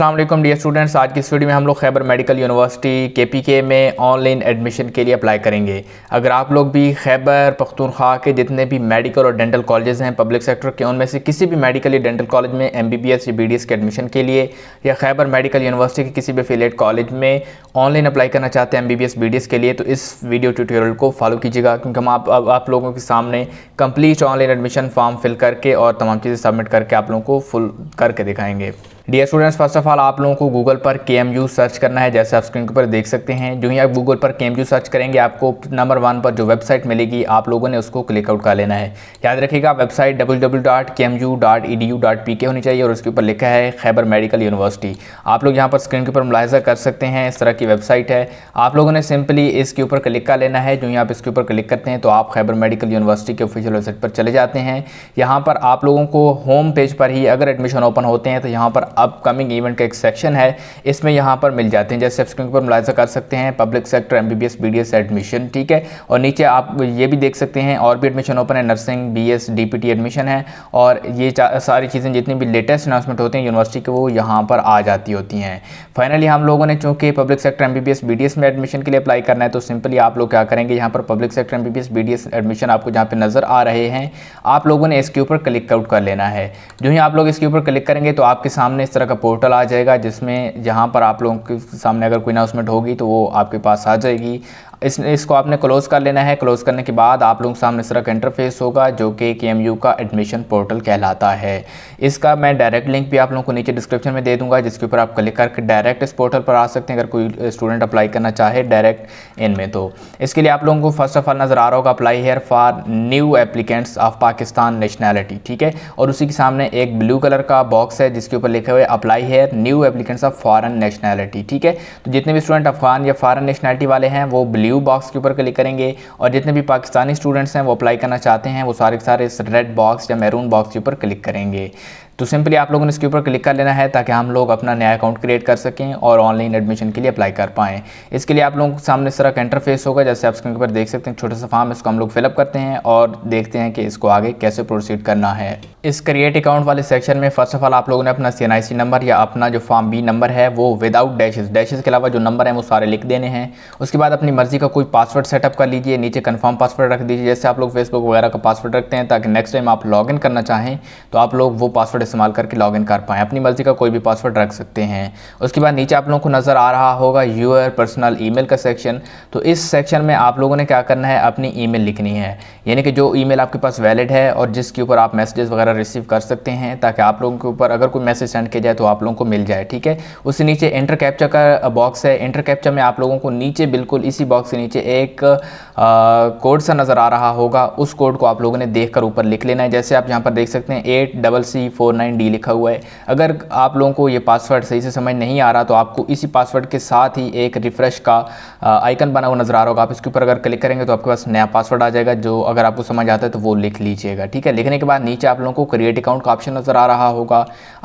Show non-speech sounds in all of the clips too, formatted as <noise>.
Aslam dear students आज की studio में हम लोग Khyber medical university K P K में ऑनलाइन एडमिशन के लिए अप्लाई करेंगे अगर आप लोग भी खैबर पख्तूनख्वा के जितने भी मेडिकल और डेंटल कॉलेजेस हैं पब्लिक सेक्टर के उनमें से किसी भी मेडिकल या डेंटल कॉलेज में एम बी बी एस या बी डी एस के एडमिशन के लिए या खैबर मेडिकल यूनिवर्सिटी के किसी भी अफिलेट कॉलेज में ऑनलाइन अप्लाई करना चाहते हैं M B B S B D S के लिए तो इस वीडियो ट्यूटोरियल को फॉलो कीजिएगा क्योंकि हम आप, आप, आप लोगों के सामने complete online admission form fill करके और तमाम चीज़ें सबमिट करके आप लोगों को फुल करके दिखाएँगे dear students first of all आप लोगों को गूगल पर के एम यू सर्च करना है जैसे आप स्क्रीन के ऊपर देख सकते हैं जो ही आप गूगल पर के एम यू सर्च करेंगे आपको नंबर वन पर जो वेबसाइट मिलेगी आप लोगों ने उसको क्लिकआउट कर लेना है याद रखिएगा website W W dot K M U E D U dot P K होनी चाहिए और उसके ऊपर लिखा है खैबर मेडिकल यूनिवर्सिटी आप लोग यहाँ पर स्क्रीन के ऊपर मुलाजा कर सकते हैं इस तरह की वेबसाइट है आप लोगों ने सिंपली इसके ऊपर क्लिक कर लेना है जो ही आप इसके ऊपर क्लिक करते हैं तो आप खैबर मेडिकल यूनिवर्सिटी के ऑफिशियल वेबसाइट पर चले जाते हैं यहाँ पर आप लोगों को होम पेज पर ही अगर एडमिशन ओपन होते हैं तो यहाँ पर अपकमिंग इवेंट का एक सेक्शन है इसमें यहाँ पर मिल जाते हैं जैसे स्क्रीन पर मुलायजा कर सकते हैं public sector M B admission ठीक है और नीचे आप ये भी देख सकते हैं और भी एडमिशन ओपन है nursing B S D admission है और ये सारी चीज़ें जितनी भी लेटेस्ट अनाउंसमेंट होते हैं यूनिवर्सिटी के वो यहाँ पर आ जाती होती हैं फाइनली हम लोगों ने चूँकि पब्लिक सेक्टर एम बी में एडमिशन के लिए अप्लाई करना है तो सिंपली आप लोग क्या करेंगे यहाँ पर public sector M B admission आपको जहाँ पर नज़र आ रहे हैं आप लोगों ने इसके ऊपर क्लिक आउट कर लेना है जो ही आप लोग इसके ऊपर क्लिक करेंगे तो आपके सामने सामने इस तरह का पोर्टल आ जाएगा जिसमें जहाँ पर आप लोगों के सामने अगर कोई अनाउंसमेंट होगी तो वो आपके पास आ जाएगी इस इसको आपने क्लोज़ कर लेना है क्लोज़ करने के बाद आप लोगों के सामने सरक इंटरफेस होगा जो कि के का एडमिशन पोर्टल कहलाता है इसका मैं डायरेक्ट लिंक भी आप लोगों को नीचे डिस्क्रिप्शन में दे दूंगा जिसके ऊपर आप क्लिक करके डायरेक्ट इस पोर्टल पर आ सकते हैं अगर कोई स्टूडेंट अप्लाई करना चाहे डायरेक्ट इनमें तो इसके लिए आप लोगों को फर्स्ट ऑफ ऑल नज़र आ रहा होगा apply here for new applicants of Pakistan nationality ठीक है और उसी के सामने एक ब्लू कलर का बॉक्स है जिसके ऊपर लिखे हुए apply here new applicants of foreign nationality ठीक है तो जितने भी स्टूडेंट अफगान या फॉरन नेशनैलिटी वाले हैं वो ब्लू ब्लू बॉक्स के ऊपर क्लिक करेंगे और जितने भी पाकिस्तानी स्टूडेंट्स हैं वो अप्लाई करना चाहते हैं वो सारे सारे रेड बॉक्स या मैरून बॉक्स के ऊपर क्लिक करेंगे तो सिंपली आप लोगों ने इसके ऊपर क्लिक कर लेना है ताकि हम लोग अपना नया अकाउंट क्रिएट कर सकें और ऑनलाइन एडमिशन के लिए अप्लाई कर पाएँ इसके लिए आप लोगों के सामने इस तरह का इंटरफेस होगा जैसे आप स्क्रीन पर देख सकते हैं छोटा सा फॉर्म इसको हम लोग फिलअप करते हैं और देखते हैं कि इसको आगे कैसे प्रोसीड करना है इस क्रिएट अकाउंट वाले सेक्शन में फर्स्ट ऑफ ऑल आप लोगों ने अपना सी नंबर या अपना जो फॉर्म बी नंबर है वो विदाउट डैशेस डैशेस के अलावा जो नंबर है वो सारे लिख देने हैं उसके बाद अपनी मर्जी का कोई पासवर्ड सेटअप कर लीजिए नीचे कन्फर्म पासवर्ड रख दीजिए जैसे आप लोग फेसबुक वगैरह का पासवर्ड रखते हैं ताकि नेक्स्ट टाइम आप इन करना चाहें तो आप लोग वो पासवर्ड इस्तेमाल करके इन कर पाएँ अपनी मर्ज़ी का कोई भी पासवर्ड रख सकते हैं उसके बाद नीचे आप लोगों को नज़र आ रहा होगा यूर पर्सनल ई का सेक्शन तो इस सेक्शन में आप लोगों ने क्या करना है अपनी ई लिखनी है यानी कि जो ई आपके पास वैलिड है और जिसके ऊपर आप मैसेजेस वगैरह रिसीव कर सकते हैं ताकि आप लोगों के ऊपर अगर कोई मैसेज सेंड किया जाए तो आप लोगों को मिल जाए ठीक है उससे नीचे इंटर कैप्चा का बॉक्स है इंटर कैप्चा में आप लोगों को नीचे बिल्कुल इसी बॉक्स के नीचे एक कोड सा नज़र आ रहा होगा उस कोड को आप लोगों ने देख ऊपर लिख लेना है जैसे आप यहाँ पर देख सकते हैं eight double C four four nine D लिखा हुआ है अगर आप लोगों को ये पासवर्ड सही से समझ नहीं आ रहा तो आपको इसी पासवर्ड के साथ ही एक रिफ़्रेश का आइकन बना हुआ नज़र आ रहा होगा आप इसके ऊपर अगर क्लिक करेंगे तो आपके पास नया पासवर्ड आ जाएगा जो अगर आपको समझ आता है तो वो लिख लीजिएगा ठीक है लिखने के बाद नीचे आप लोगों को क्रिएट अकाउंट का ऑप्शन नज़र आ रहा होगा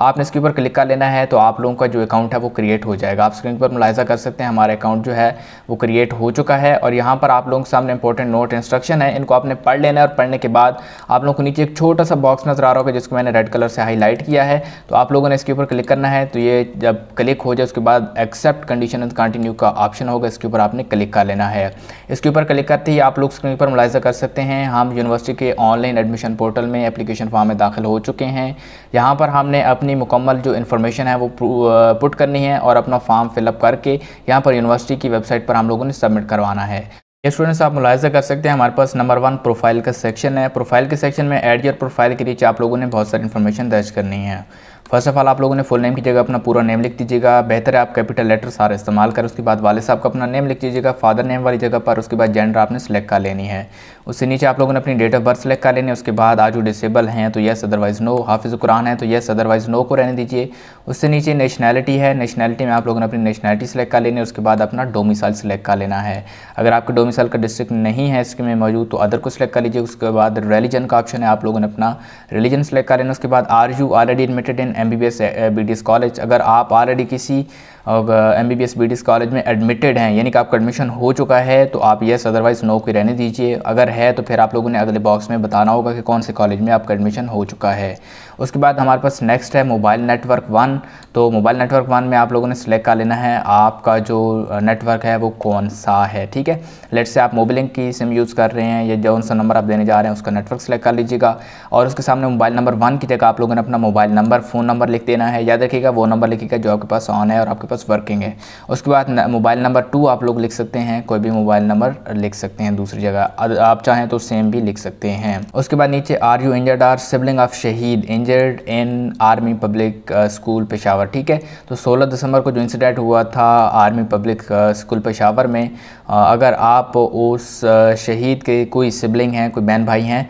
आपने इसके ऊपर क्लिक कर लेना है तो आप लोगों का जो अकाउंट है वो क्रिएट हो जाएगा आप स्क्रीन पर मुलायजा कर सकते हैं हमारा अकाउंट जो है वो क्रिएट हो चुका है और यहाँ पर आप लोगों के सामने इंपॉर्टेंट नोट इंस्ट्रक्शन है इनको आपने पढ़ लेना है और पढ़ने के बाद आप लोगों को नीचे एक छोटा सा बॉक्स नज़र आ रहा होगा जिसको मैंने रेड कलर से हाई हाईलाइट किया है तो आप लोगों ने इसके ऊपर क्लिक करना है तो ये जब क्लिक हो जाए उसके बाद एक्सेप्ट कंडीशन एंड कंटिन्यू का ऑप्शन होगा इसके ऊपर आपने क्लिक कर लेना है इसके ऊपर क्लिक करते ही आप लोग स्क्रीन पर मुलायजा कर सकते हैं हम यूनिवर्सिटी के ऑनलाइन एडमिशन पोर्टल में एप्लीकेशन फॉर्म में दाखिल हो चुके हैं यहाँ पर हमने अपनी मुकम्मल जो इन्फॉर्मेशन है वो पुट करनी है और अपना फॉर्म फिलअप करके यहाँ पर यूनिवर्सिटी की वेबसाइट पर हम लोगों ने सबमिट करवाना है ये स्टूडेंट्स आप मुलायजा कर सकते हैं हमारे पास नंबर वन प्रोफाइल का सेक्शन है प्रोफाइल के सेक्शन में एड योर प्रोफाइल के नीचे आप लोगों ने बहुत सारी इन्फॉर्मेशन दर्ज करनी है फर्स्ट ऑफ ऑल आप लोगों ने फुल नेम की जगह अपना पूरा नेम लिख दीजिएगा बेहतर है आप कैपिटल लेटर सारे इस्तेमाल करें उसके बाद वाले साहब का अपना नेम लिख दीजिएगा फादर नेम वाली जगह पर उसके बाद जेंडर आपने सेलेक्ट कर लेनी है उससे नीचे आप लोगों ने अपनी डेट ऑफ बर्थ सेलेक्ट कर लेनी है उसके बाद आज वो डिसेबल हैं तो येस अदरवाइज़ नो हाफिज़ कुरान है तो येस अदरवाइज़ नो को रहने दीजिए उससे नीचे नेशनैलिटी है नेशनैलिटी में आप लोगों ने अपनी नेशनैलिटी सेलेक्ट कर लेनी है उसके बाद अपना डोमिसाइल सेलेक्ट कर लेना है अगर आपके डोमिसाइल का डिस्ट्रिक्ट नहीं है इसके में मौजूद तो अदर को सिलेक्ट कर लीजिए उसके बाद रिलीजन का ऑप्शन है आप लोगों ने अपना रिलीजन सेलेक्ट कर लेना उसके बाद are you already admitted in M B B S B D S college अगर आप ऑलरेडी किसी M B B S B D S college में एडमिटेड हैं यानी कि आपका एडमिशन हो चुका है तो आप येस अदरवाइज़ नो को रहने दीजिए अगर है तो फिर आप लोगों ने अगले बॉक्स में बताना होगा कि कौन से कॉलेज में आपका एडमिशन हो चुका है उसके बाद हमारे पास नेक्स्ट है मोबाइल नेटवर्क वन तो मोबाइल नेटवर्क वन में आप लोगों ने सिलेक्ट कर लेना है आपका जो नेटवर्क है वो कौन सा है ठीक है लेट से आप मोबिलिंग की सिम यूज़ कर रहे हैं या जो सा नंबर आप देने जा रहे हैं उसका नेटवर्क सेलेक्ट कर लीजिएगा और उसके सामने मोबाइल नंबर वन की जगह आप लोगों ने अपना मोबाइल नंबर फ़ोन नंबर लिख देना है याद रखिएगा वो नंबर लिखिएगा जो आपके पास ऑन है और आपके पास वर्किंग है उसके बाद मोबाइल नंबर टू आप लोग लिख सकते हैं कोई भी मोबाइल नंबर लिख सकते हैं दूसरी जगह आप चाहें तो सेम भी लिख सकते हैं उसके बाद नीचे are you injured or sibling of शहीद injured injured in army public school Peshawar ठीक है तो 16 दिसंबर को जो इंसिडेंट हुआ था आर्मी पब्लिक स्कूल पेशावर में uh, अगर आप उस uh, शहीद के कोई सिबलिंग हैं कोई बहन भाई हैं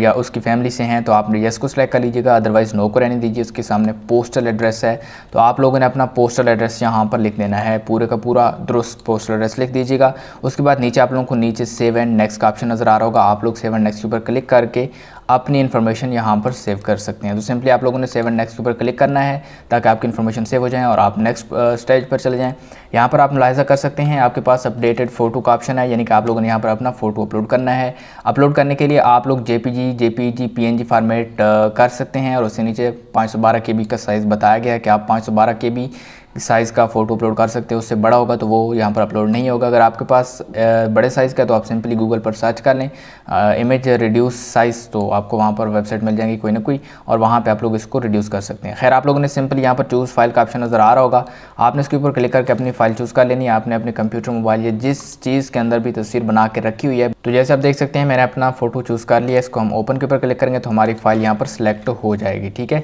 या उसकी फैमिली से हैं तो आप यस को सिलेक्ट कर लीजिएगा अदरवाइज़ नो को रहने दीजिए उसके सामने पोस्टल एड्रेस है तो आप लोगों ने अपना पोस्टल एड्रेस यहाँ पर लिख देना है पूरे का पूरा दुरुस्त पोस्टल एड्रेस लिख दीजिएगा उसके बाद नीचे आप लोगों को नीचे सेव एंड नेक्स्ट का ऑप्शन नज़र आ रहा होगा आप लोग सेव एंड नेक्स्ट के ऊपर क्लिक करके अपनी इन्फॉर्मेशन यहाँ पर सेव कर सकते हैं तो सिंपली आप लोगों ने सेव एंड नेक्स्ट के ऊपर क्लिक करना है ताकि आपकी इन्फॉर्मेशन सेव हो जाए और आप नेक्स्ट स्टेज पर चले जाएँ यहाँ पर आप मुलाजा कर सकते हैं आपके पास अपडेटेड फ़ोटो का ऑप्शन है यानी कि आप लोगों ने यहाँ पर अपना फ़ोटो अपलोड करना है अपलोड करने के लिए आप लोग J JPG JPG PNG format कर सकते हैं और उससे नीचे 512 केबी का साइज़ बताया गया है कि आप 512 केबी साइज़ का फ़ोटो अपलोड कर सकते हो उससे बड़ा होगा तो वो यहाँ पर अपलोड नहीं होगा अगर आपके पास बड़े साइज़ का तो आप सिंपली गूगल पर सर्च कर लें इमेज रिड्यूस साइज़ तो आपको वहाँ पर वेबसाइट मिल जाएगी कोई ना कोई और वहाँ पर आप लोग इसको रिड्यूस कर सकते हैं खैर आप लोगों ने सिंपली यहाँ पर चूज़ फाइल का ऑप्शन नज़र आ रहा होगा आपने इसके ऊपर क्लिक करके अपनी फाइल चूज़ कर लेनी है आपने अपने कंप्यूटर मोबाइल या जिस चीज़ के अंदर भी तस्वीर बना के रखी हुई है तो जैसे आप देख सकते हैं मैंने अपना फ़ोटो चूज़ कर लिया इसको हम ओपन के ऊपर क्लिक करेंगे तो हमारी फाइल यहाँ पर सिलेक्ट हो जाएगी ठीक है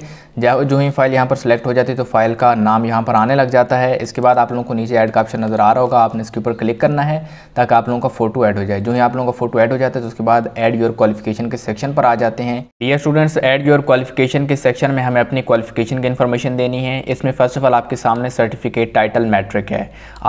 जो ही फाइल यहाँ पर सिलेक्ट हो जाती है तो फाइल का नाम यहाँ पर आने लग जाता है इसके बाद आप लोगों को नीचे ऐड का ऑप्शन नज़र आ रहा होगा आपने इसके ऊपर क्लिक करना है ताकि आप लोगों का फोटो ऐड हो जाए जो ही आप लोगों का फोटो ऐड हो जाता है तो उसके बाद ऐड योर क्वालिफिकेशन के सेक्शन पर आ जाते हैं ये स्टूडेंट्स ऐड योर क्वालिफिकेशन के सेक्शन में हमें अपनी क्वालिफिकेशन की इन्फॉर्मेशन देनी है इसमें फर्स्ट ऑफ ऑल आपके सामने सर्टिफिकेट टाइटल मैट्रिक है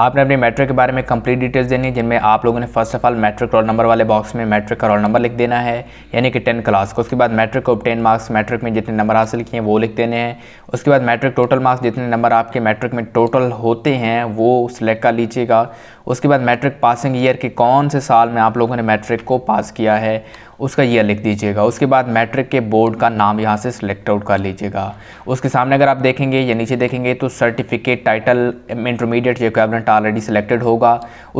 आपने अपने मैट्रिक के बारे में कंप्लीट डिटेल्स देनी है जिनमें आप लोगों ने first of all matric roll number वाले बॉक्स में मैट्रिक का रोल नंबर लिख देना है यानी कि टेन क्लास को उसके बाद मैट्रिक को टेन मार्क्स मैट्रिक में जितने नंबर हासिल किए हैं वो लिख देने हैं उसके बाद मैट्रिक टोटल मार्क्स जितने नंबर आपके मैट्रिक में में टोटल होते हैं वो सिलेक्ट कर लीजिएगा उसके बाद मैट्रिक पासिंग ईयर के कौन से साल में आप लोगों ने मैट्रिक को पास किया है उसका ईयर लिख दीजिएगा उसके बाद मैट्रिक के बोर्ड का नाम यहाँ से सिलेक्ट आउट कर लीजिएगा उसके सामने अगर आप देखेंगे या नीचे देखेंगे तो certificate title intermediate equivalent already selected होगा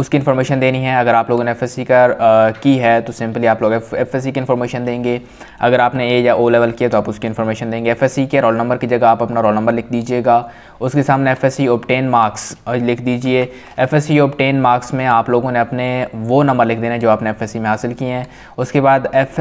उसकी इन्फॉर्मेशन देनी है अगर आप लोगों ने एफ का आ, की है तो सिंपली आप लोग एफ की इन्फॉर्मेशन देंगे अगर आपने ए या ओ लेवल किया तो आप उसकी इन्फॉर्मेशन देंगे एफ के रोल नंबर की जगह आप अपना रोल नंबर लिख दीजिएगा उसके सामने एफ एस सी मार्क्स लिख दीजिए F S C ten marks में आप लोगों ने अपने वो नंबर लिख देने जो आपने एफ में हासिल किए हैं उसके बाद एफ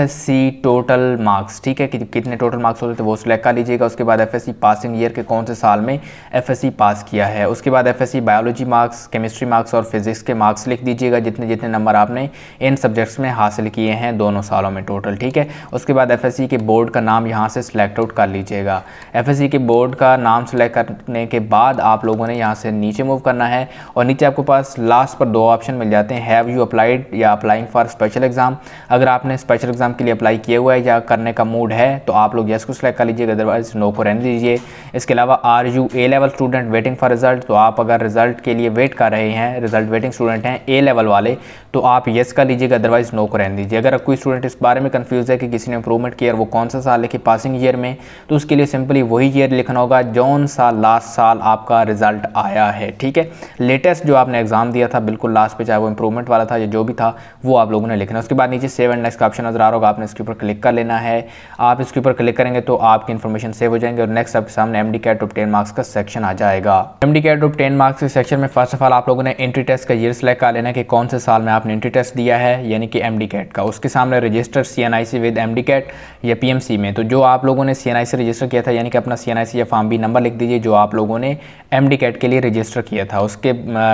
टोटल मार्क्स ठीक है कि, कितने टोटल मार्क्स होते थे तो वो सिलेक्ट कर लीजिएगा उसके बाद एफ पासिंग ईयर के कौन से साल में एफ पास किया है उसके बाद F biology marks chemistry marks और फिज़िक्स के मार्क्स लिख दीजिएगा जितने जितने नंबर आपने इन सब्जेक्ट्स में हासिल किए हैं दोनों सालों में टोटल ठीक है उसके बाद एफ के बोर्ड का नाम यहाँ से सिलेक्ट आउट कर लीजिएगा एफ के बोर्ड का नाम सेलेक्ट करने के बाद आप लोगों ने यहाँ से नीचे मूव करना है और नीचे आपके पास लास्ट लास्ट पर दो ऑप्शन मिल जाते हैं हैव यू अप्लाइड या अप्लाइंग फॉर स्पेशल एग्ज़ाम अगर आपने स्पेशल एग्ज़ाम के लिए अप्लाई किया हुआ है या करने का मूड है तो आप लोग येस को सिलेक्ट कर लीजिए अदरवाइज नो को रहने दीजिए इसके अलावा are you A level student waiting for result तो आप अगर रिजल्ट के लिए वेट कर रहे हैं रिजल्ट वेटिंग स्टूडेंट हैं ए लेवल वाले तो आप येस कर लीजिएगा अदरवाइज नो को रहने दीजिए अगर कोई स्टूडेंट इस बारे में कन्फ्यूज़ है कि किसी ने इंप्रूवमेंट किया वो कौन सा साल लिखे पासिंग ईयर में तो उसके लिए सिंपली वही ईयर लिखना होगा जौन सा लास्ट साल आपका रिजल्ट आया है ठीक है लेटेस्ट जो आपने एग्ज़ाम दिया था बिल्कुल लास्ट पे चाहे वो इंप्रूवमेंट वाला था या जो भी था वो आप लोगों ने लिखना उसके बाद नीचे सेव एंड नेक्स्ट का ऑप्शन नज़र आ रहा होगा आपने इसके ऊपर क्लिक कर लेना है आप इसके ऊपर क्लिक करेंगे तो आपकी इन्फॉर्मेशन सेव हो जाएंगे और नेक्स्ट आपके सामने एम डी कैट मार्क्स का सेक्शन आ जाएगा M D CAT top marks के सेक्शन में फर्स्ट ऑफ ऑल आप लोगों ने एंट्री टेस्ट का ईयर सेलेक्ट कर लेना कि कौन से साल में आपने एंट्री टेस्ट दिया है यानी कि एम डी का उसके सामने register C N I C with M D CAT या पीएमसी में तो जो आप लोगों ने सीएनआई से रजिस्टर किया था यानी कि अपना सीएनआईसी या फॉर्म बी नंबर लिख दीजिए जो आप लोगों ने एम डी कैट के लिए रजिस्टर किया था उसके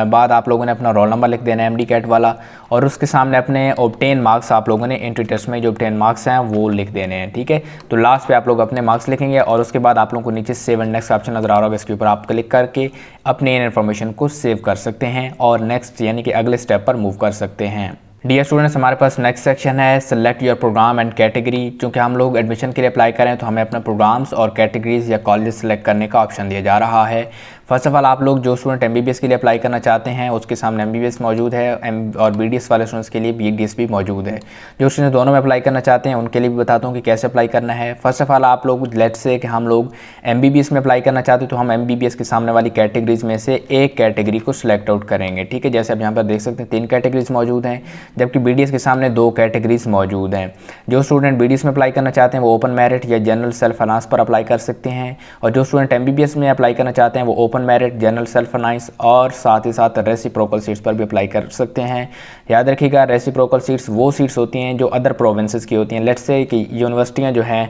बाद आप लोगों ने अपना रोल नंबर लिख देना है एम डी कैट वाला और उसके सामने अपने ओबटेन मार्क्स आप लोगों ने एंट्री टेस्ट में जो ओबटेन मार्क्स हैं वो लिख देने हैं ठीक है तो लास्ट पर आप लोग अपने मार्क्स लिखेंगे और उसके बाद आप लोगों को नीचे सेवन नेक्स्ट ऑप्शन नज़र आ रहा होगा इसके ऊपर आप क्लिक करके अपने इन इन्फॉर्मेशन को सेव कर सकते हैं और नेक्स्ट यानी कि अगले स्टेप पर मूव कर सकते हैं डियर स्टूडेंट्स हमारे पास नेक्स्ट सेक्शन है select your programme and category क्योंकि हम लोग एडमिशन के लिए अप्लाई करें तो हमें अपना प्रोग्राम्स और कैटेगरीज या कॉलेज सेलेक्ट करने का ऑप्शन दिया जा रहा है फर्स्ट ऑफ़ ऑल आप लोग जो स्टूडेंट एम के लिए अप्लाई करना चाहते हैं उसके सामने एम मौजूद है एम और बी वाले स्टूडेंट्स के लिए बी भी मौजूद है जो स्टूडेंट दोनों में अप्लाई करना चाहते हैं उनके लिए भी बताता हूँ कि कैसे अप्लाई करना है फर्स्ट ऑफ़ ऑल आप लोग लेट से कि हम लोग एम में अप्लाई करना चाहते हैं तो हम एम के सामने वाली कैटेगरीज में से एक कैटेगरी को सिलेक्ट आउट करेंगे ठीक है जैसे आप यहाँ पर देख सकते हैं तीन कैटेगरीज मौजूद हैं जबकि बी के सामने दो कैटेगरीज मौजूद हैं जो स्टूडेंट बी में अप्लाई करना चाहते हैं वो ओपन मेरिट या जनरल सेल्फ अनास पर अप्लाई कर सकते हैं और जो स्टूडेंट एम में अप्लाई करना चाहते हैं वो ओपन अपन मेरिट जनरल सेल्फ और साथ ही साथ रेसिप्रोकल सीट्स पर भी अप्लाई कर सकते हैं याद रखिएगा रेसिप्रोकल सीट्स वो सीट्स होती हैं जो अदर प्रोविंसेस की होती हैं लेट्स से कि यूनिवर्सिटियाँ जो हैं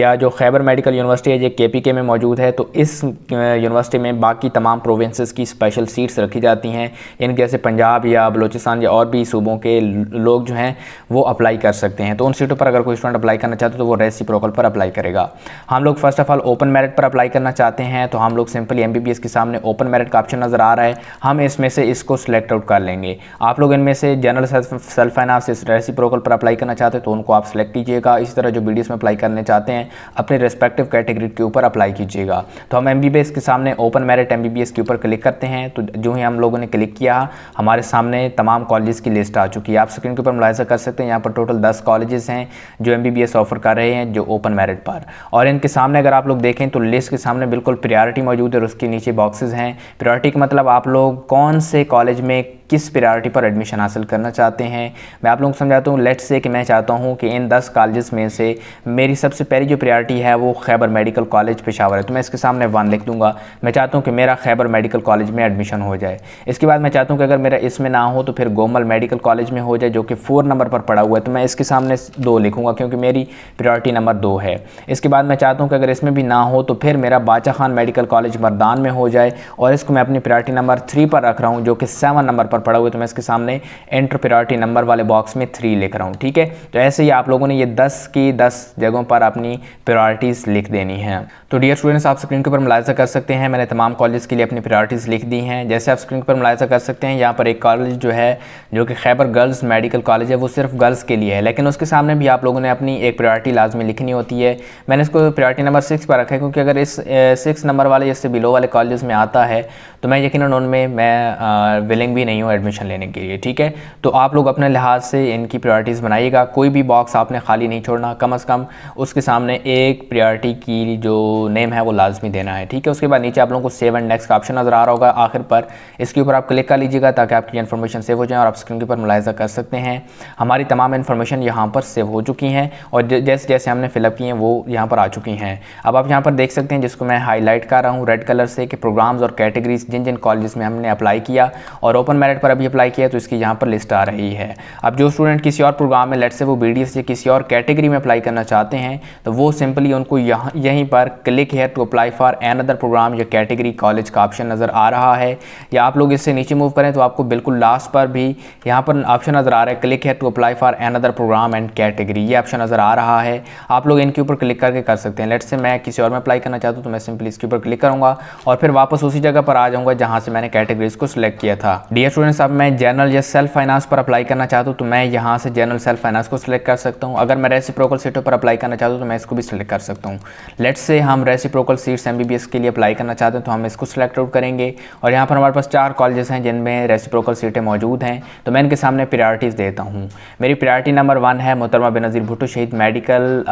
या जो खैबर मेडिकल यूनिवर्सिटी है जो के पी के में मौजूद है तो इस यूनिवर्सिटी में बाकी तमाम प्रोविंसेस की स्पेशल सीट्स रखी जाती हैं इनके जैसे पंजाब या बलोचिस्तान या और भी सूबों के लोग जो हैं वो अप्लाई कर सकते हैं तो उन सीटों पर अगर कोई स्टूडेंट अप्लाई करना चाहते तो वो रेसिप्रोकल पर अप्लाई करेगा हम लोग first of all open merit पर अप्लाई करना चाहते हैं तो हम लोग सिंपली एम की सामने ओपन मेरिट का ऑप्शन नज़र आ रहा है हम इसमें से इसको सिलेक्ट आउट कर लेंगे आप लोग इनमें से जनरल सेल्फ फाइनेंस इस रेसी प्रोकल पर अप्लाई करना चाहते हैं तो उनको आप सेलेक्ट कीजिएगा इसी तरह जो बी में अप्लाई करने चाहते हैं अपने रेस्पेक्टिव कैटेगरी के ऊपर अप्लाई कीजिएगा तो हम एम के सामने ओपन मेरिट एम के ऊपर क्लिक करते हैं तो जो ही हम लोगों ने क्लिक किया हमारे सामने तमाम कॉलेज की लिस्ट आ चुकी है आप स्क्रीन के ऊपर मुलायजा कर सकते हैं यहाँ पर टोटल दस कॉलेजेस हैं जो एम ऑफर कर रहे हैं जो ओपन मेरिट पर और इनके सामने अगर आप लोग देखें तो लिस्ट के सामने बिल्कुल प्रायोरिटी मौजूद है और उसके नीचे बॉक्सेस हैं प्रायोरिटी का मतलब आप लोग कौन से कॉलेज में किस प्रायोरिटी पर एडमिशन हासिल करना चाहते हैं मैं आप लोगों को समझाता हूँ लेट्स से कि मैं चाहता हूँ कि इन दस कॉलेज़ में से मेरी सबसे पहली जो प्रायोरिटी है वो खैबर मेडिकल कॉलेज पेशावर है तो मैं इसके सामने वन लिख दूँगा मैं चाहता हूँ कि मेरा खैबर मेडिकल कॉलेज में एडमिशन हो जाए इसके बाद मैं चाहता हूँ कि अगर मेरा इसमें ना हो तो फिर गोमल मेडिकल कॉलेज में हो जाए जो कि फोर नंबर पर पड़ा हुआ है तो मैं इसके सामने दो लिखूँगा क्योंकि मेरी प्रायोरिटी नंबर दो है इसके बाद मैं चाहता हूँ कि अगर इसमें भी ना हो तो फिर मेरा बाचा खान मेडिकल कॉलेज मरदान में हो जाए और इसको मैं अपनी प्रायोरिटी नंबर थ्री पर रख रहा हूँ जो कि सेवन नंबर पर पर पड़ा हुआ है तो मैं इसके सामने एंट्र प्रायोरिटी नंबर वाले बॉक्स में थ्री लिख रहा हूँ ठीक है तो ऐसे ही आप लोगों ने ये दस की दस जगहों पर अपनी प्रायोरिटीज़ लिख देनी है तो डियर स्टूडेंट्स आप स्क्रीन के ऊपर मुलायजा कर सकते हैं मैंने तमाम कॉलेज के लिए अपनी प्रायोरिटीज़ लिख दी हैं जैसे आप स्क्रीन के ऊपर मुलायजा कर सकते हैं यहाँ पर एक कॉलेज जो है जो कि खैबर गर्ल्स मेडिकल कॉलेज है वो सिर्फ गर्ल्स के लिए है लेकिन उसके सामने भी आप लोगों ने अपनी एक प्रायोरिटी लाजमी लिखनी होती है मैंने इसको प्रायोरिटी नंबर सिक्स पर रखा है क्योंकि अगर इस सिक्स नंबर वाले इससे बिलो वाले कॉलेज में आता है तो मैं यकीन उनमें मैं विलिंग भी नहीं हो एडमिशन लेने के लिए ठीक है तो आप लोग अपने लिहाज से इनकी प्रायोरिटीज़ बनाइएगा कोई भी बॉक्स आपने खाली नहीं छोड़ना कम अज़ कम उसके सामने एक प्रायोरिटी की जो नेम है वो लाजमी देना है ठीक है उसके बाद नीचे आप लोगों को सेव एंड नेक्स्ट का ऑप्शन नज़र आ रहा होगा आखिर पर इसके ऊपर आप क्लिक कर लीजिएगा ताकि आपकी इन्फॉर्मेशन सेव हो जाए और आप स्क्रीन के ऊपर मुलायजा कर सकते हैं हमारी तमाम इन्फॉर्मेशन यहाँ पर सेव हो चुकी हैं और जैसे जैसे हमने फिलअप की हैं वो यहाँ पर आ चुकी हैं अब आप यहाँ पर देख सकते हैं जिसको मैं हाईलाइट कर रहा हूँ रेड कलर से कि प्रोग्राम्स और कैटेगरीज जिन जिन कॉलेज में हमने अप्लाई किया और ओपन मेरिट वेबसाइट पर अभी अप्लाई किया तो इसकी यहाँ पर लिस्ट आ रही है अब जो स्टूडेंट किसी और प्रोग्राम में लेट से वो बी या किसी और कैटेगरी में अप्लाई करना चाहते हैं तो वो सिंपली उनको यहाँ यहीं पर click here to apply for another programme या कैटेगरी कॉलेज का ऑप्शन नज़र आ रहा है या आप लोग इससे नीचे मूव करें तो आपको बिल्कुल लास्ट पर भी यहाँ पर ऑप्शन नज़र आ रहा है click here to apply for another programme and category ये ऑप्शन नज़र आ रहा है आप लोग इनके ऊपर क्लिक करके कर सकते हैं लेट से मैं किसी और में अप्लाई करना चाहता हूँ तो मैं सिंपली इसके ऊपर क्लिक करूँगा और फिर वापस उसी जगह पर आ जाऊँगा जहाँ से मैंने कैटेगरीज को सिलेक्ट किया था डी स्टूडेंट स्टूडेंट्स अब मैं जनरल या सेल्फ फाइनेंस पर अप्लाई करना चाहता हूँ तो मैं यहाँ से जनरल सेल्फ फाइनेंस को सिलेक्ट कर सकता हूँ अगर मैं रेसिप्रोकल सीटों पर अप्लाई करना चाहता हूँ तो मैं इसको भी सिलेक्ट कर सकता हूँ लेट्स से हम रेसिप्रोकल सीट्स एम के लिए अप्लाई करना चाहते हैं तो हम इसको सिलेक्ट आउट करेंगे और यहाँ पर हमारे पास चार कॉलेजेस हैं जिनमें रेसिप्रोकल सीटें मौजूद हैं तो मैं इनके सामने प्रायोरिटीज़ देता हूँ मेरी प्रायोरिटी नंबर वन है मोहतरमा बेनज़ीर भुट्टो शहीद मेडिकल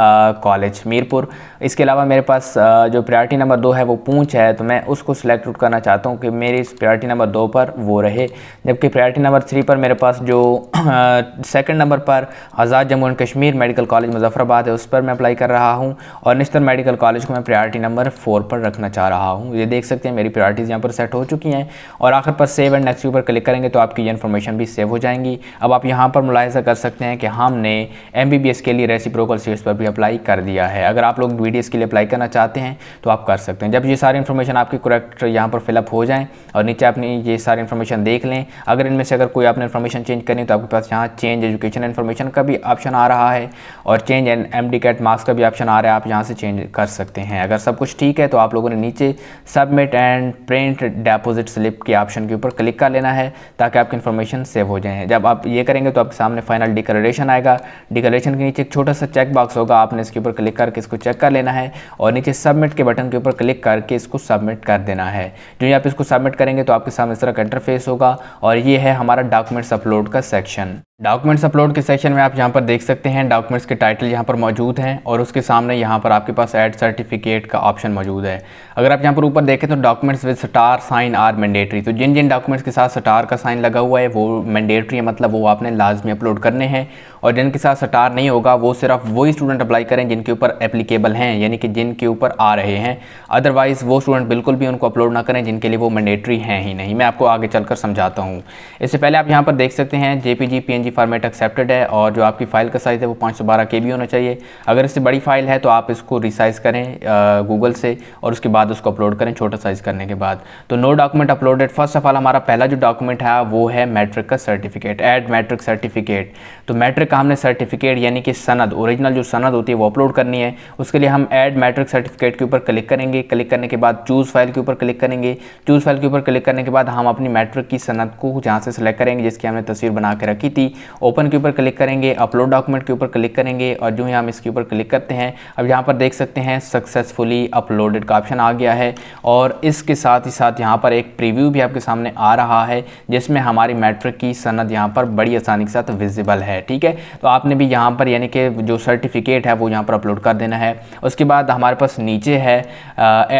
कॉलेज मीरपुर इसके अलावा मेरे पास जो प्रायोरिटी नंबर दो है वो पूछ है तो मैं उसको सिलेक्ट आउट करना चाहता हूँ कि मेरी प्रायोरिटी नंबर दो पर वो रहे जबकि प्रायरिटी नंबर थ्री पर मेरे पास जो सेकंड <clears throat> नंबर पर Azad Jammu and Kashmir medical college Muzaffarabad है उस पर मैं अप्लाई कर रहा हूँ और निस्तर मेडिकल कॉलेज को मैं प्रायरिटी नंबर फोर पर रखना चाह रहा हूँ ये देख सकते हैं मेरी प्रायरिटीज़ यहाँ पर सेट हो चुकी हैं और आखिर पर सेव एंड नेक्स्ट के ऊपर क्लिक करेंगे तो आपकी ये इन्फॉर्मेशन भी सेव हो जाएंगी अब आप यहाँ पर मुलायजा कर सकते हैं कि हमने एम के लिए रेसिप्रोकल सीट्स पर भी अप्लाई कर दिया है अगर आप लोग बी के लिए अप्लाई करना चाहते हैं तो आप कर सकते हैं जब ये सारी इन्फॉर्मेशन आपकी करेक्ट यहाँ पर फिलअप हो जाएँ और नीचे अपनी ये सारी इन्फॉर्मेशन देख लें अगर इनमें से अगर कोई आपने इन्फॉर्मेशन चेंज करनी तो आपके पास यहाँ चेंज एजुकेशन इन्फॉर्मेशन का भी ऑप्शन आ रहा है और change and M D CAT marks का भी ऑप्शन आ रहा है आप यहाँ से चेंज कर सकते हैं अगर सब कुछ ठीक है तो आप लोगों ने नीचे submit and print deposit slip के ऑप्शन के ऊपर क्लिक कर लेना है ताकि आपकी इन्फॉर्मेशन सेव हो जाए जब आप ये करेंगे तो आपके सामने फाइनल डिक्लेरेशन आएगा डिक्लेशन के नीचे एक छोटा सा चेक बॉक्स होगा आपने इसके ऊपर क्लिक करके इसको चेक कर लेना है और नीचे सबमिट के बटन के ऊपर क्लिक करके इसको सबमिट कर देना है जो आप इसको सबमिट करेंगे तो आपके सामने इस तरह का इंटरफेस होगा और ये है हमारा डॉक्यूमेंट्स अपलोड का सेक्शन डॉक्यूमेंट्स अपलोड के सेक्शन में आप यहाँ पर देख सकते हैं डॉक्यूमेंट्स के टाइटल यहाँ पर मौजूद हैं और उसके सामने यहाँ पर आपके पास ऐड सर्टिफिकेट का ऑप्शन मौजूद है अगर आप यहाँ पर ऊपर देखें तो documents with star sign are mandatory तो जिन जिन डॉक्यूमेंट्स के साथ स्टार का साइन लगा हुआ है वो मैंडेटरी है मतलब वो आपने लाजमी अपलोड करने हैं और जिनके साथ स्टार नहीं होगा वो सिर्फ वही स्टूडेंट अप्लाई करें जिनके ऊपर एप्लीकेबल हैं यानी कि जिनके ऊपर आ रहे हैं अदरवाइज़ वो स्टूडेंट बिल्कुल भी उनको अपलोड ना करें जिनके लिए वो मैंडेटरी हैं ही नहीं मैं आपको आगे चलकर समझाता हूँ इससे पहले आप यहाँ पर देख सकते हैं J P PNG format accepted है और जो आपकी फ़ाइल का साइज़ है वो 512 सौ होना चाहिए अगर इससे बड़ी फ़ाइल है तो आप इसको रिसाइज़ करें गूगल से और उसके बाद उसको अपलोड करें छोटा साइज़ करने के बाद तो no document uploaded first of all हमारा पहला जो डॉक्यूमेंट है वो है मैट्रिक का सर्टिफिकेट एड मैट्रिक सर्टिफिकेट तो मैट्रिक का हमने सर्टिफिकेट यानी कि सनद ओरिजिनल जो सनद होती है वो अपलोड करनी है उसके लिए हम एड मैट्रिक सर्टिफिकेट के ऊपर क्लिक करेंगे क्लिक करने के बाद चूज़ फाइल के ऊपर क्लिक करेंगे चूज़ फाइल के ऊपर क्लिक करने के बाद हम अपनी मैट्रिक की सनद को जहाँ से करेंगे जिसकी हमने तस्वीर बना के रखी थी ओपन के ऊपर क्लिक करेंगे अपलोड डॉक्यूमेंट के ऊपर क्लिक करेंगे और जो ही हम इसके ऊपर क्लिक करते हैं अब यहाँ पर देख सकते हैं सक्सेसफुली अपलोडेड का ऑप्शन आ गया है और इसके साथ ही साथ यहाँ पर एक प्रीव्यू भी आपके सामने आ रहा है जिसमें हमारी मैट्रिक की सनद यहाँ पर बड़ी आसानी के साथ विजिबल है ठीक है तो आपने भी यहाँ पर यानी कि जो सर्टिफिकेट है वो यहाँ पर अपलोड कर देना है उसके बाद हमारे पास नीचे है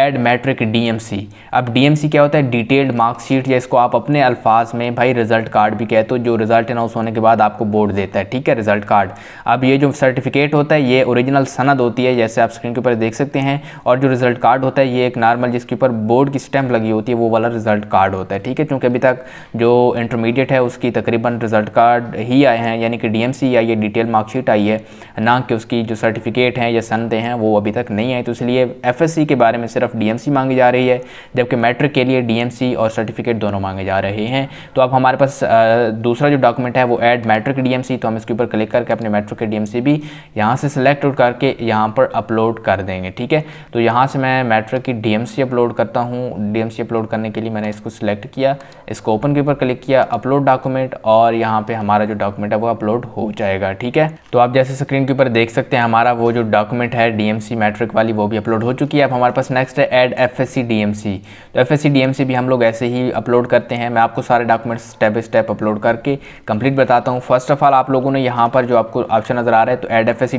एड मैट्रिक डी अब डी क्या होता है डिटेल्ड मार्कशीट या इसको आप अपने अल्फाज में भाई रिजल्ट कार्ड भी कहते हो जो रिजल्ट अनाउंस होने के बाद आपको बोर्ड देता है ठीक है रिजल्ट कार्ड अब ये जो सर्टिफिकेट होता है ये ओरिजिनल सनद होती है जैसे आप स्क्रीन के ऊपर देख सकते हैं और जो रिजल्ट कार्ड होता है ये एक नॉर्मल जिसके ऊपर बोर्ड की स्टैंप लगी होती है वो वाला रिजल्ट कार्ड होता है ठीक है क्योंकि अभी तक जो इंटरमीडिएट है उसकी तकरीबन रिजल्ट कार्ड ही आए हैं यानी कि डी आई है डिटेल मार्कशीट आई है ना कि उसकी जो सर्टिफिकेट हैं या सनदें हैं वो अभी तक नहीं आई तो इसलिए एफ के बारे में सिर्फ डी मांगी जा रही है जबकि मैट्रिक के लिए डी और सर्टिफिकेट दोनों मांगे जा रहे हैं तो अब हमारे पास दूसरा जो डॉक्यूमेंट है वो एड ऐड के डीएमसी तो हम इसके ऊपर क्लिक करके अपने मेट्रिक के डीएमसी भी यहाँ से सिलेक्ट करके यहाँ पर अपलोड कर देंगे ठीक है तो यहाँ से मैं मेट्रिक की डीएमसी अपलोड करता हूँ डीएमसी अपलोड करने के लिए मैंने इसको सिलेक्ट किया इसको ओपन के ऊपर क्लिक किया अपलोड डॉक्यूमेंट और यहाँ पर हमारा जो डॉक्यूमेंट है वो अपलोड हो जाएगा ठीक है तो आप जैसे स्क्रीन के ऊपर देख सकते हैं हमारा वो जो डॉक्यूमेंट है डीएमसी मैट्रिक वाली वो भी अपलोड हो चुकी है अब हमारे पास नेक्स्ट है एड एफ एस तो एफ एस भी हम लोग ऐसे ही अपलोड करते हैं मैं आपको सारे documents step by step upload करके कंप्लीट बताता बताता हूँ फर्स्ट ऑफ ऑल आप लोगों ने यहाँ पर जो आपको ऑप्शन नज़र आ रहा है तो एड एफ एस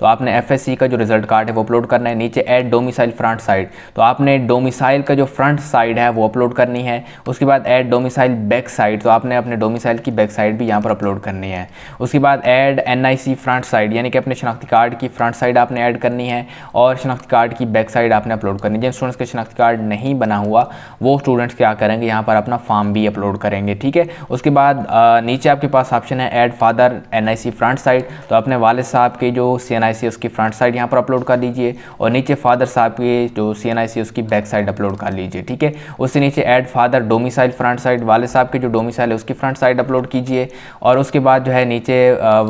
तो आपने एफ का जो रिजल्ट कार्ड है वो अपलोड करना है नीचे एड डोमिसाइल फ्रंट साइड तो आपने डोमिसाइल का जो फ्रंट साइड है वो अपलोड करनी है उसके बाद एड डोमिसाइल बैक साइड तो आपने अपने डोमिसाइल की बैक साइड भी यहाँ पर अपलोड करनी है उसके बाद एड एन फ्रंट साइड यानी कि अपने शनाख्ती कार्ड की फ्रंट साइड आपने ऐड करनी है और शनाख्ती कार्ड की बैक साइड आपने अपलोड करनी है जिन स्टूडेंट्स का शनाख्ती कार्ड नहीं बना हुआ वो स्टूडेंट्स क्या करेंगे यहाँ पर अपना फॉर्म भी अपलोड करेंगे ठीक है उसके बाद नीचे आपके पास पास ऑप्शन है add father NIC front side तो अपने वाले साहब की जो सीएनआईसी उसकी फ्रंट साइड यहाँ पर अपलोड कर लीजिए और नीचे फादर साहब की जो सीएनआईसी उसकी बैक साइड अपलोड कर लीजिए ठीक है उससे नीचे add father domicile front side वाले साहब की जो डोमिसाइल है उसकी फ्रंट साइड अपलोड कीजिए और उसके बाद जो है नीचे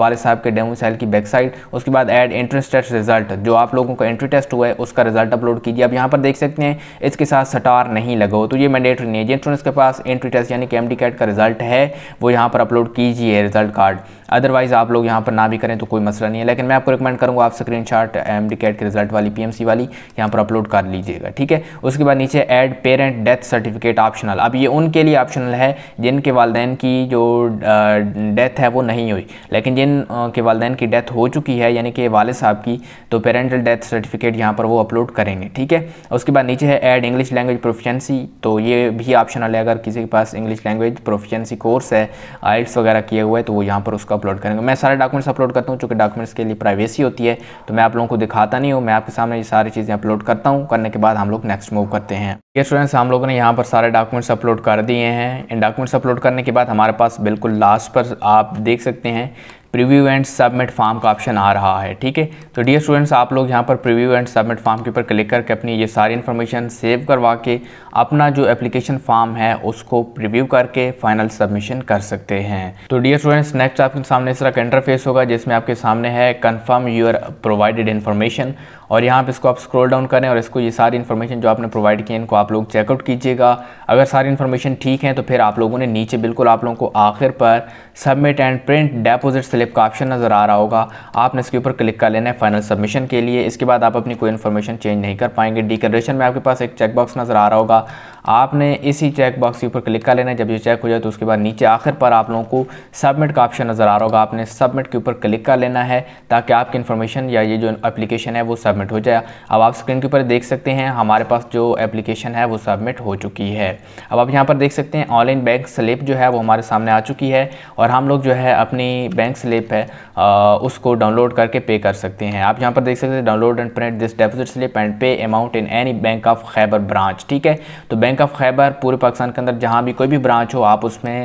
वाले साहब के डोमिसाइल की बैक साइड उसके बाद एड एंट्रेंस टेस्ट रिजल्ट जो आप लोगों का एंट्री टेस्ट हुआ है उसका रिजल्ट अपलोड कीजिए अब यहाँ पर देख सकते हैं इसके साथ स्टार नहीं लगा तो ये मैंडेटरी नहीं है जिन स्टूडेंट्स के पास एंट्री टेस्ट यानी कि एम कैट का रिजल्ट है वो यहाँ पर अपलोड कीजिए ये रिज़ल्ट कार्ड अदरवाइज़ आप लोग यहाँ पर ना भी करें तो कोई मसला नहीं है लेकिन मैं आपको रिकमेंड करूँगा आप screenshot M D CAT के रिजल्ट वाली पी वाली यहाँ पर अपलोड कर लीजिएगा ठीक है उसके बाद नीचे add parent death certificate optional अब ये उनके लिए ऑप्शनल है जिनके वालदेन की जो डेथ है वो नहीं हुई लेकिन जिन के वालदेन की डेथ हो चुकी है यानी कि वाले साहब की तो पेरेंटल डेथ सर्टिफिकेट यहाँ पर वो अपलोड करेंगे ठीक है उसके बाद नीचे है एड इंग्लिश लैंग्वेज प्रोफिशेंसी तो ये भी ऑप्शनल है अगर किसी के पास इंग्लिश लैंग्वेज प्रोफिशेंसी कोर्स है आइल्स वगैरह किए हुए तो वो यहाँ पर उसका अपलोड करेंगे मैं सारे डॉक्यूमेंट्स अपलोड करता हूँ चूँकि डॉक्यूमेंट्स के लिए प्राइवेसी होती है तो मैं आप लोगों को दिखाता नहीं हूँ मैं आपके सामने ये सारी चीज़ें अपलोड करता हूँ करने के बाद हम लोग नेक्स्ट मूव करते हैं ये स्टूडेंट्स हम लोगों ने यहाँ पर सारे डॉक्यूमेंट्स अपलोड कर दिए हैं इन डॉक्यूमेंट्स अपलोड करने के बाद हमारे पास बिल्कुल लास्ट पर आप देख सकते हैं प्रीव्यू एंड सबमिट फॉर्म का ऑप्शन आ रहा है ठीक है तो डियर स्टूडेंट्स आप लोग यहाँ पर प्रीव्यू एंड सबमिट फॉर्म के ऊपर क्लिक करके अपनी ये सारी इन्फॉर्मेशन सेव करवा के अपना जो एप्लीकेशन फॉर्म है उसको प्रीव्यू करके फाइनल सबमिशन कर सकते हैं तो डियर स्टूडेंट्स नेक्स्ट आपके सामने इस तरह का इंटरफेस होगा जिसमें आपके सामने है कन्फर्म यूर प्रोवाइडेड इन्फॉर्मेशन और यहाँ पे इसको आप स्क्रॉल डाउन करें और इसको ये सारी इन्फॉर्मेशन जो आपने प्रोवाइड किए है इनको आप लोग चेकआउट कीजिएगा अगर सारी इन्फॉर्मेशन ठीक है तो फिर आप लोगों ने नीचे बिल्कुल आप लोगों को आखिर पर submit and print deposit slip का ऑप्शन नज़र आ रहा होगा आपने इसके ऊपर क्लिक कर लेना है फाइनल सबमिशन के लिए इसके बाद आप अपनी कोई इन्फॉर्मेशन चेंज नहीं कर पाएंगे डिकलेशन में आपके पास एक चेकबॉक्स नज़र आ रहा होगा आपने इसी चेकबॉक्स के ऊपर क्लिक कर लेना है जब ये चेक हो जाए तो उसके बाद नीचे आखिर पर आप लोगों को सबमिट का ऑप्शन नज़र आ रहा होगा आपने सबमिट के ऊपर क्लिक कर लेना है ताकि आपकी इन्फॉर्मेशन या ये जो अप्लीकेशन है वो सबमिट सबमिट हो जाए अब आप स्क्रीन के ऊपर देख सकते हैं हमारे पास जो एप्लीकेशन है वो सबमिट हो चुकी है अब आप यहाँ पर देख सकते हैं ऑनलाइन बैंक स्लिप जो है वो हमारे सामने आ चुकी है और हम लोग जो है अपनी बैंक स्लिप है उसको डाउनलोड करके पे कर सकते हैं आप यहाँ पर देख सकते हैं download and print this deposit slip and pay amount in any bank of Khyber branch ठीक है तो बैंक ऑफ खैबर पूरे पाकिस्तान के अंदर जहाँ भी कोई भी ब्रांच हो आप उसमें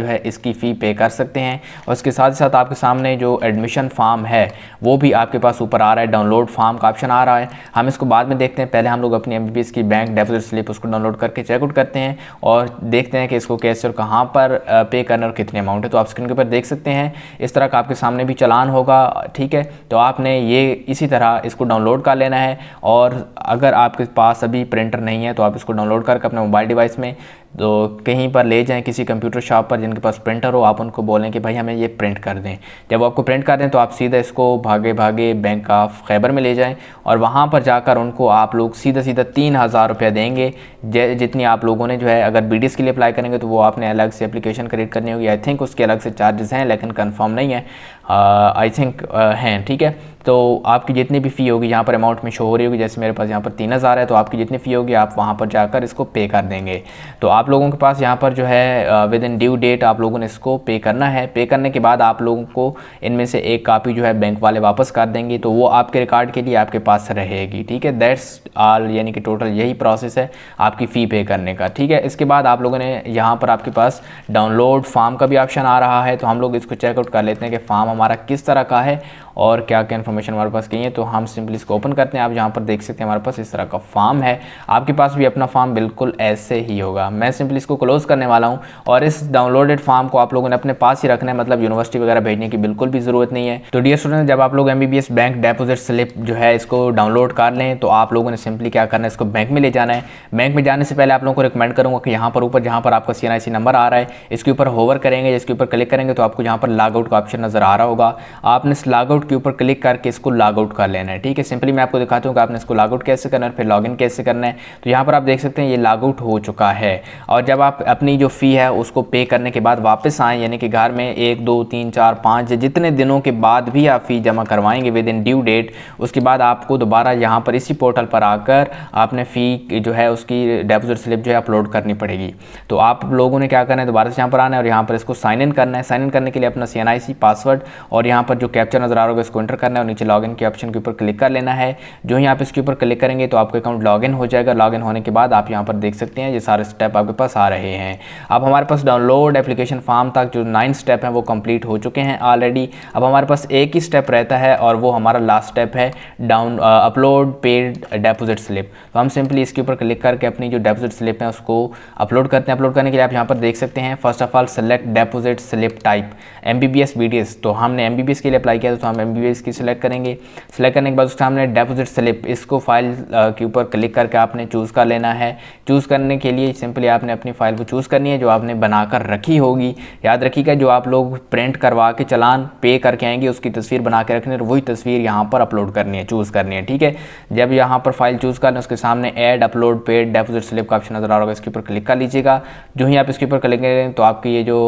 जो है इसकी फ़ी पे कर सकते हैं और उसके साथ साथ आपके सामने जो एडमिशन फॉर्म है वो भी आपके पास ऊपर आ रहा है डाउनलोड फॉर्म का ऑप्शन आ रहा है हम इसको बाद में देखते हैं पहले हम लोग अपनी एम की बैंक डेपोजिट स्लिप उसको डाउनलोड करके चेकआउट करते हैं और देखते हैं कि इसको कैसे और कहाँ पर पे करना और कितने अमाउंट है तो आप स्क्रीन के ऊपर देख सकते हैं इस तरह का आपके सामने भी चलान होगा ठीक है तो आपने ये इसी तरह इसको डाउनलोड कर लेना है और अगर आपके पास अभी प्रिंटर नहीं है तो आप इसको डाउनलोड करके अपने मोबाइल डिवाइस में तो कहीं पर ले जाएं किसी कंप्यूटर शॉप पर जिनके पास प्रिंटर हो आप उनको बोलें कि भाई हमें ये प्रिंट कर दें जब आपको प्रिंट कर दें तो आप सीधा इसको भागे भागे बैंक ऑफ खैबर में ले जाएं और वहाँ पर जाकर उनको आप लोग सीधा सीधा तीन हज़ार रुपया देंगे जितनी आप लोगों ने जो है अगर बी के लिए अप्लाई करेंगे तो वो आपने अलग से अप्लीकेशन क्रिएट करनी होगी आई थिंक उसके अलग से चार्जेस हैं लेकिन कन्फर्म नहीं है आई थिंक हैं ठीक है तो आपकी जितनी भी फ़ी होगी यहाँ पर अमाउंट में शो हो रही होगी जैसे मेरे पास यहाँ पर तीन हज़ार है तो आपकी जितनी फ़ी होगी आप वहाँ पर जाकर इसको पे कर देंगे तो आप लोगों के पास यहाँ पर जो है विद इन ड्यू डेट आप लोगों ने इसको पे करना है पे करने के बाद आप लोगों को इनमें से एक कापी जो है बैंक वाले वापस कर देंगे तो वो आपके रिकॉर्ड के लिए आपके पास रहेगी ठीक है दैट्स आल यानी कि टोटल यही प्रोसेस है आपकी फ़ी पे करने का ठीक है इसके बाद आप लोगों ने यहाँ पर आपके पास डाउनलोड फार्म का भी ऑप्शन आ रहा है तो हम लोग इसको चेकआउट कर लेते हैं कि फार्म हमारा किस तरह का है और क्या क्या इन्फॉर्मेशन हमारे पास कही है तो हम सिंपली इसको ओपन करते हैं आप जहाँ पर देख सकते हैं हमारे पास इस तरह का फॉर्म है आपके पास भी अपना फॉर्म बिल्कुल ऐसे ही होगा मैं सिंपली इसको क्लोज़ करने वाला हूँ और इस डाउनलोडेड फॉर्म को आप लोगों ने अपने पास ही रखना है मतलब यूनिवर्सिटी वगैरह भेजने की बिल्कुल भी ज़रूरत नहीं है तो डी स्टूडेंट जब आप लोग एम बैंक डेपोजिट स्लिप जो है इसको डाउनलोड कर लें तो आप लोगों ने सिंपली क्या करना है इसको बैंक में ले जाना है बैंक में जाने से पहले आप लोगों को रिकमेंड करूँगा कि यहाँ पर ऊपर जहाँ पर आपका सी नंबर आ रहा है इसके ऊपर होवर करेंगे इसके ऊपर क्लिक करेंगे तो आपको यहाँ पर आउट का ऑप्शन नज़र आ रहा होगा आपने इस आउट आउट के ऊपर क्लिक करके इसको लॉग आउट कर लेना है ठीक है सिंपली मैं आपको दिखाता हूँ कि आपने इसको लॉग आउट कैसे करना है फिर लॉग इन कैसे करना है तो यहाँ पर आप देख सकते हैं ये लॉग आउट हो चुका है और जब आप अपनी जो फ़ी है उसको पे करने के बाद वापस आएँ यानी कि घर में एक दो तीन चार पाँच जितने दिनों के बाद भी आप फ़ी जमा करवाएंगे विद इन ड्यू डेट उसके बाद आपको दोबारा यहाँ पर इसी पोर्टल पर आकर आपने फ़ी जो है उसकी डेपोजिट स्लिप जो है अपलोड करनी पड़ेगी तो आप लोगों ने क्या करना है दोबारा से यहाँ पर आना है और यहाँ पर इसको साइन इन करना है साइन इन करने के लिए अपना सी पासवर्ड और यहाँ पर जो कैप्चर नज़र आ रहा है पासवर्ड को इसको एंटर करना है और नीचे लॉगिन के ऑप्शन के ऊपर क्लिक कर लेना है जो ही आप इसके ऊपर क्लिक करेंगे तो आपका अकाउंट लॉगिन हो जाएगा लॉगिन होने के बाद आप यहाँ पर देख सकते हैं ये सारे स्टेप आपके पास आ रहे हैं अब हमारे पास डाउनलोड एप्लीकेशन फॉर्म तक जो नाइन स्टेप हैं वो कम्प्लीट हो चुके हैं ऑलरेडी अब हमारे पास एक ही स्टेप रहता है और वो हमारा लास्ट स्टेप है down upload paid deposit slip तो हम सिंपली इसके ऊपर क्लिक करके अपनी जो डेपोजिट स्लिप है उसको अपलोड करते हैं अपलोड करने के लिए आप यहाँ पर देख सकते हैं first of all select deposit slip type M B B S B D S तो हमने एम बी बी एस के लिए अप्लाई किया था तो हम एम बी इसकी सिलेक्ट करेंगे सिलेक्ट करने के बाद उसके सामने डेपोजिट स्लिप इसको फाइल के ऊपर क्लिक करके आपने चूज़ कर लेना है चूज़ करने के लिए सिंपली आपने अपनी फ़ाइल को चूज़ करनी है जो आपने बनाकर रखी होगी याद रखिएगा जो आप लोग प्रिंट करवा के चलान पे करके आएंगे उसकी तस्वीर बना के रखनी है वही तस्वीर यहाँ पर अपलोड करनी है चूज़ करनी है ठीक है जब यहाँ पर फाइल चूज़ करना है उसके सामने add upload paid deposit slip का ऑप्शन नज़र आ रहा होगा इसके ऊपर क्लिक कर लीजिएगा जो ही आप इसके ऊपर क्लिक करेंगे तो आपकी ये जो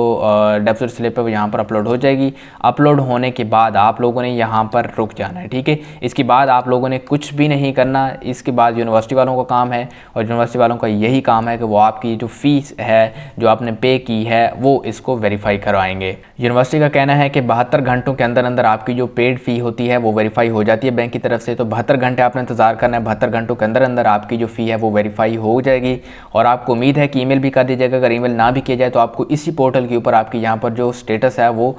डेपोजिट स्लिप है वो यहाँ पर अपलोड हो जाएगी अपलोड होने के बाद आप लोगों ने यहाँ पर रुक जाना है ठीक है इसके बाद आप लोगों ने कुछ भी नहीं करना इसके बाद यूनिवर्सिटी वालों का काम है और यूनिवर्सिटी वालों का यही काम है कि वो आपकी जो फ़ीस है जो आपने पे की है वो इसको वेरीफाई करवाएंगे यूनिवर्सिटी का कहना है कि बहत्तर घंटों के अंदर अंदर आपकी जो पेड फ़ी होती है वो वेरीफाई हो जाती है बैंक की तरफ से तो बहत्तर घंटे आपने इंतज़ार करना है बहत्तर घंटों के अंदर अंदर आपकी जो फ़ी है वो वेरीफाई हो जाएगी और आपको उम्मीद है कि ईमेल भी कर दी जाएगा अगर ईमेल ना भी किया जाए तो आपको इसी पोर्टल के ऊपर आपकी यहाँ पर जो स्टेटस है वो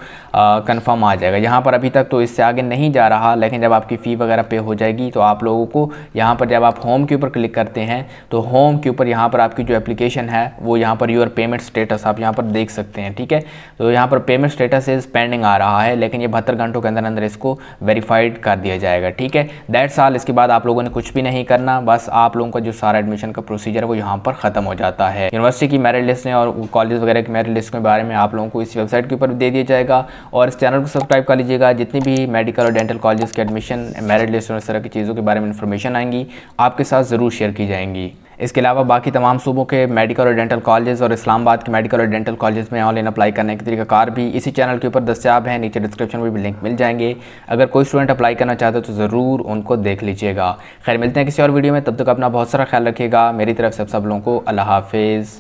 कन्फर्म आ जाएगा यहाँ पर अभी तक तो इस इससे आगे नहीं जा रहा लेकिन जब आपकी फ़ी वगैरह पे हो जाएगी तो आप लोगों को यहाँ पर जब आप होम के ऊपर क्लिक करते हैं तो होम के ऊपर यहाँ पर आपकी जो एप्लीकेशन है वो यहाँ पर यूर पेमेंट स्टेटस आप यहाँ पर देख सकते हैं ठीक है तो यहाँ पर पेमेंट स्टेटस इज़ पेंडिंग आ रहा है लेकिन ये बहत्तर घंटों के अंदर अंदर इसको वेरीफाइड कर दिया जाएगा ठीक है दैट साल इसके बाद आप लोगों ने कुछ भी नहीं करना बस आप लोगों का जो सारा एडमिशन का प्रोसीजर है वो यहाँ पर ख़त्म हो जाता है यूनिवर्सिटी की मेरिट लिस्ट ने और कॉलेज वगैरह की मेरिट लिस्ट के बारे में आप लोगों को इस वेबसाइट के ऊपर दे दिया जाएगा और इस चैनल को सब्सक्राइब कर लीजिएगा जितनी भी मेडिकल और डेंटल कॉलेज के एडमिशन मेरिट लिस्ट और इस तरह की चीज़ों के बारे में इन्फॉर्मेशन आएंगी आपके साथ ज़रूर शेयर की जाएंगी इसके अलावा बाकी तमाम सूबों के मेडिकल और डेंटल कॉलेज और इस्लामाबाद के मेडिकल और डेंटल कॉलेज में ऑनलाइन अप्लाई करने के तरीकाकार भी इसी चैनल के ऊपर दस्तियाब है नीचे डिस्क्रिप्शन में भी लिंक मिल जाएंगे अगर कोई स्टूडेंट अप्लाई करना चाहता है तो ज़रूर उनको देख लीजिएगा खैर मिलते हैं किसी और वीडियो में तब तक अपना बहुत सारा ख्याल रखिएगा मेरी तरफ से सब लोगों को अल्लाह हाफिज़